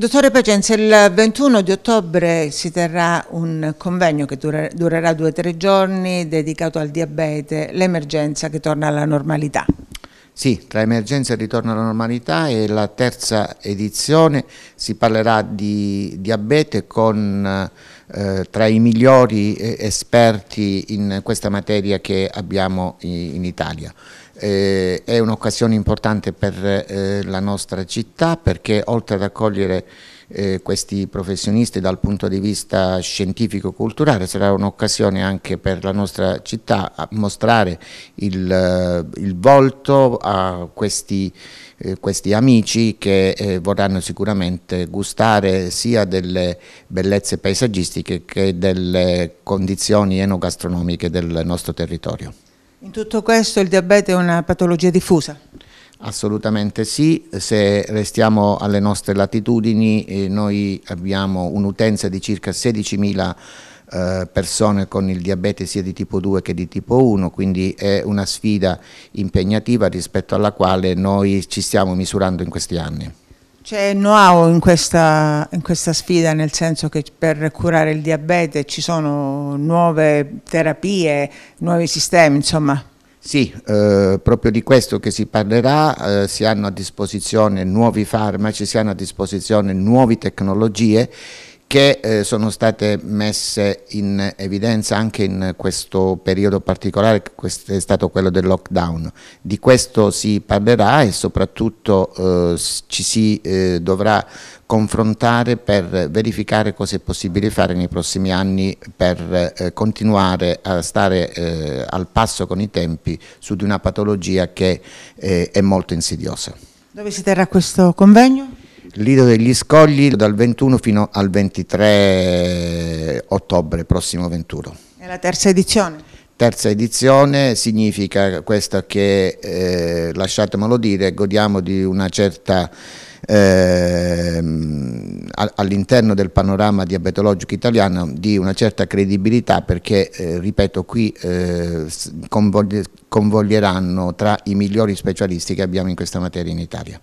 Dottore Pacenza, il 21 di ottobre si terrà un convegno che durerà due o tre giorni dedicato al diabete, l'emergenza che torna alla normalità. Sì, tra emergenza e ritorno alla normalità e la terza edizione, si parlerà di diabete con eh, eh, tra i migliori eh, esperti in questa materia che abbiamo in Italia. Eh, è un'occasione importante per eh, la nostra città perché oltre ad accogliere eh, questi professionisti dal punto di vista scientifico-culturale sarà un'occasione anche per la nostra città a mostrare il, il volto a questi, eh, questi amici che eh, vorranno sicuramente gustare sia delle bellezze paesaggistiche turistiche che delle condizioni enogastronomiche del nostro territorio. In tutto questo il diabete è una patologia diffusa? Assolutamente sì, se restiamo alle nostre latitudini eh, noi abbiamo un'utenza di circa 16.000 eh, persone con il diabete sia di tipo 2 che di tipo 1, quindi è una sfida impegnativa rispetto alla quale noi ci stiamo misurando in questi anni. C'è know-how in questa, in questa, sfida, nel senso che per curare il diabete ci sono nuove terapie, nuovi sistemi, insomma. Sì, eh, proprio di questo che si parlerà, eh, si hanno a disposizione nuovi farmaci, si hanno a disposizione nuove tecnologie che eh, sono state messe in evidenza anche in questo periodo particolare che è stato quello del lockdown. Di questo si parlerà e soprattutto eh, ci si eh, dovrà confrontare per verificare cosa è possibile fare nei prossimi anni per eh, continuare a stare eh, al passo con i tempi su di una patologia che eh, è molto insidiosa. Dove si terrà questo convegno? Lido degli Scogli dal 21 fino al 23 ottobre prossimo 21. È la terza edizione? Terza edizione significa questo che, eh, lasciatemelo dire, godiamo di una certa... Eh, all'interno del panorama diabetologico italiano di una certa credibilità perché, eh, ripeto, qui eh, convoglieranno tra i migliori specialisti che abbiamo in questa materia in Italia.